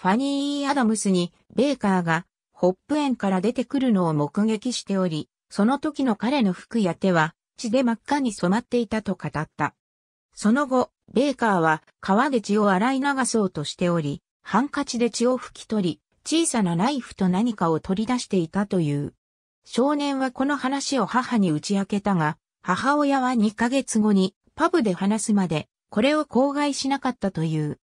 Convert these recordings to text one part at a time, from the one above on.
ファニー・アダムスにベーカーがホップ園から出てくるのを目撃しており、その時の彼の服や手は血で真っ赤に染まっていたと語った。その後、ベーカーは川で血を洗い流そうとしており、ハンカチで血を拭き取り、小さなナイフと何かを取り出していたという。少年はこの話を母に打ち明けたが、母親は2ヶ月後にパブで話すまで、これを口外しなかったという。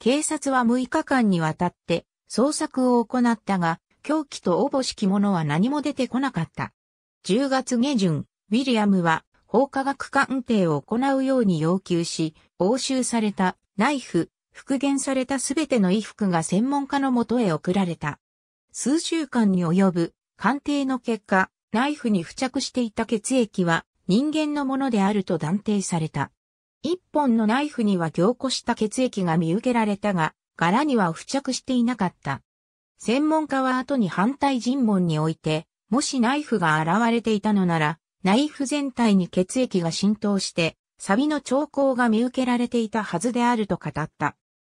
警察は6日間にわたって捜索を行ったが、狂気とおぼしきものは何も出てこなかった。10月下旬、ウィリアムは法科学鑑定を行うように要求し、押収されたナイフ、復元されたすべての衣服が専門家のもとへ送られた。数週間に及ぶ鑑定の結果、ナイフに付着していた血液は人間のものであると断定された。一本のナイフには凝固した血液が見受けられたが、柄には付着していなかった。専門家は後に反対尋問において、もしナイフが現れていたのなら、ナイフ全体に血液が浸透して、サビの兆候が見受けられていたはずであると語った。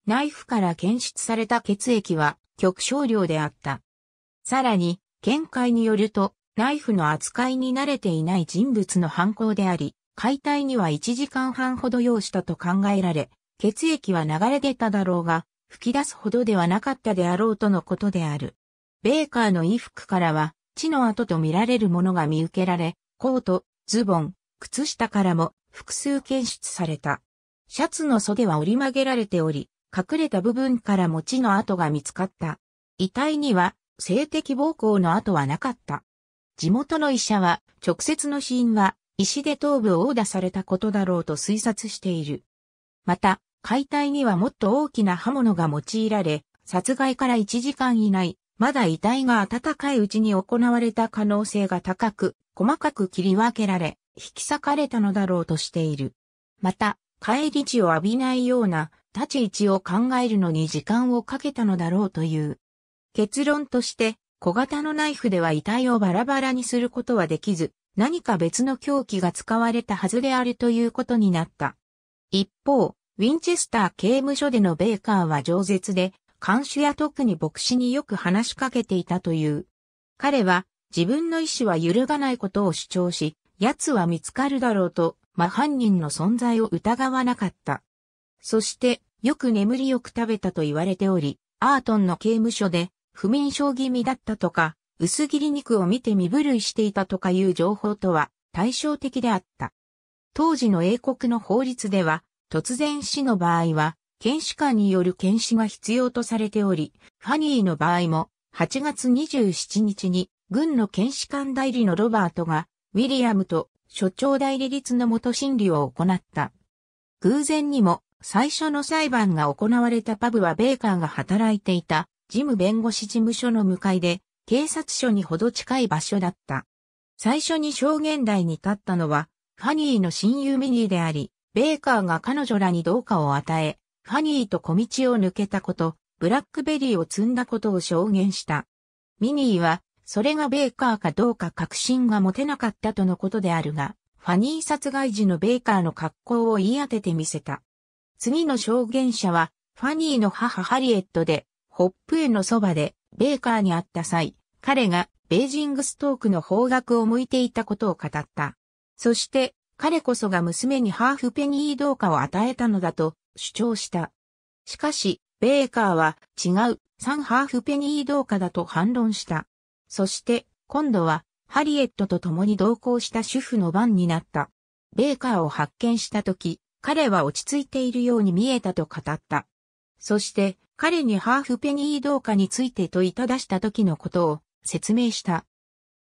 ナイフから検出された血液は極少量であった。さらに、見解によると、ナイフの扱いに慣れていない人物の犯行であり、解体には1時間半ほど要したと考えられ、血液は流れ出ただろうが、吹き出すほどではなかったであろうとのことである。ベーカーの衣服からは、血の跡と見られるものが見受けられ、コート、ズボン、靴下からも複数検出された。シャツの袖は折り曲げられており、隠れた部分からも血の跡が見つかった。遺体には性的暴行の跡はなかった。地元の医者は直接の死因は石で頭部を殴打されたことだろうと推察している。また、解体にはもっと大きな刃物が用いられ、殺害から1時間以内、まだ遺体が暖かいうちに行われた可能性が高く、細かく切り分けられ、引き裂かれたのだろうとしている。また、帰り地を浴びないような立ち位置を考えるのに時間をかけたのだろうという。結論として、小型のナイフでは遺体をバラバラにすることはできず、何か別の凶器が使われたはずであるということになった。一方、ウィンチェスター刑務所でのベーカーは饒舌で、監視や特に牧師によく話しかけていたという。彼は自分の意志は揺るがないことを主張し、奴は見つかるだろうと、真犯人の存在を疑わなかった。そして、よく眠りよく食べたと言われており、アートンの刑務所で不眠症気味だったとか、薄切り肉を見て身震いしていたとかいう情報とは対照的であった。当時の英国の法律では、突然死の場合は、検視官による検視が必要とされており、ファニーの場合も、8月27日に、軍の検視官代理のロバートが、ウィリアムと所長代理律の元審理を行った。偶然にも、最初の裁判が行われたパブはベーカーが働いていた、事務弁護士事務所の向かいで、警察署にほど近い場所だった。最初に証言台に立ったのは、ファニーの親友ミニーであり、ベーカーが彼女らにどうかを与え、ファニーと小道を抜けたこと、ブラックベリーを積んだことを証言した。ミニーは、それがベーカーかどうか確信が持てなかったとのことであるが、ファニー殺害時のベーカーの格好を言い当ててみせた。次の証言者は、ファニーの母ハリエットで、ホップへのそばで、ベーカーに会った際、彼がベージングストークの方角を向いていたことを語った。そして、彼こそが娘にハーフペニー同化を与えたのだと主張した。しかし、ベーカーは違うサンハーフペニー同化だと反論した。そして、今度はハリエットと共に同行した主婦の番になった。ベーカーを発見した時、彼は落ち着いているように見えたと語った。そして、彼にハーフペニー同化について問いただした時のことを説明した。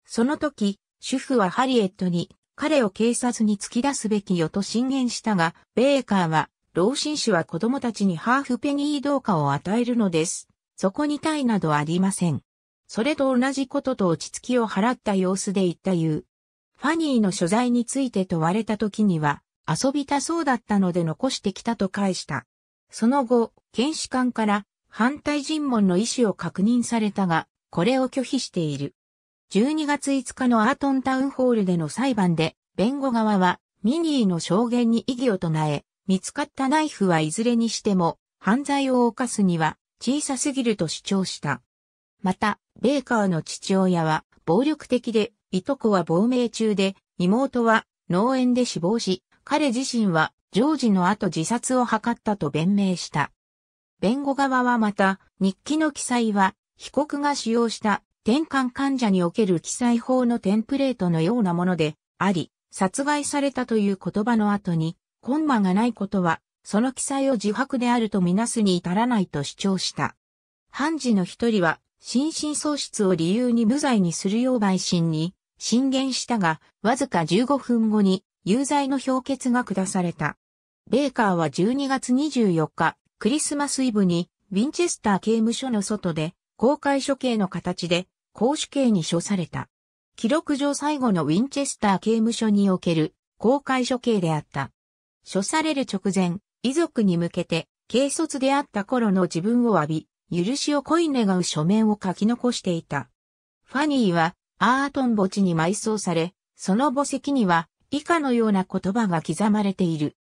その時、主婦はハリエットに彼を警察に突き出すべきよと進言したが、ベーカーは、老紳士は子供たちにハーフペニー同化を与えるのです。そこに体などありません。それと同じことと落ち着きを払った様子で言った言う。ファニーの所在について問われた時には、遊びたそうだったので残してきたと返した。その後、検視官から反対尋問の意思を確認されたが、これを拒否している。12月5日のアートンタウンホールでの裁判で、弁護側はミニーの証言に異議を唱え、見つかったナイフはいずれにしても犯罪を犯すには小さすぎると主張した。また、ベーカーの父親は暴力的で、いとこは亡命中で、妹は農園で死亡し、彼自身はジョージの後自殺を図ったと弁明した。弁護側はまた、日記の記載は、被告が使用した転換患者における記載法のテンプレートのようなものであり、殺害されたという言葉の後に、コンマがないことは、その記載を自白であるとみなすに至らないと主張した。判事の一人は、心神喪失を理由に無罪にするよう陪審に、進言したが、わずか15分後に、有罪の評決が下された。ベーカーは12月24日、クリスマスイブに、ウィンチェスター刑務所の外で、公開処刑の形で、公主刑に処された。記録上最後のウィンチェスター刑務所における公開処刑であった。処される直前、遺族に向けて、軽率であった頃の自分を浴び、許しを恋願う書面を書き残していた。ファニーは、アートン墓地に埋葬され、その墓石には、以下のような言葉が刻まれている。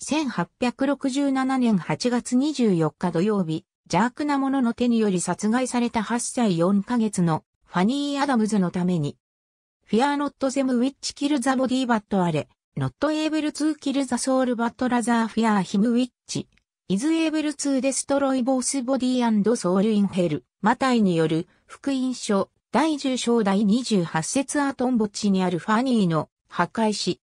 1867年8月24日土曜日、邪悪な者の手により殺害された8歳4ヶ月のファニー・アダムズのために、Fear not them which kill the body but あれ、not able to kill the soul but rather fear him which is able to destroy both body and soul in hell。マタイによる福音書第10章第28節アトンボッチにあるファニーの破壊し、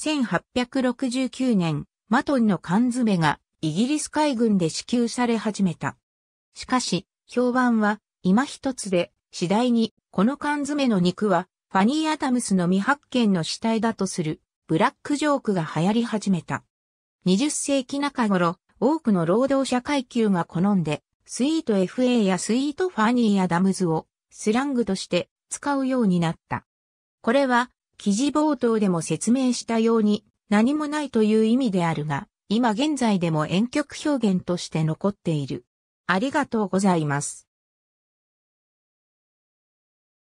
1869年マトンの缶詰がイギリス海軍で支給され始めた。しかし、評判は今一つで、次第にこの缶詰の肉はファニー・アタムスの未発見の死体だとするブラックジョークが流行り始めた。20世紀中頃、多くの労働者階級が好んで、スイート FA やスイートファニーやダムズをスラングとして使うようになった。これは記事冒頭でも説明したように何もないという意味であるが、今現在でも遠曲表現として残っている。ありがとうございます。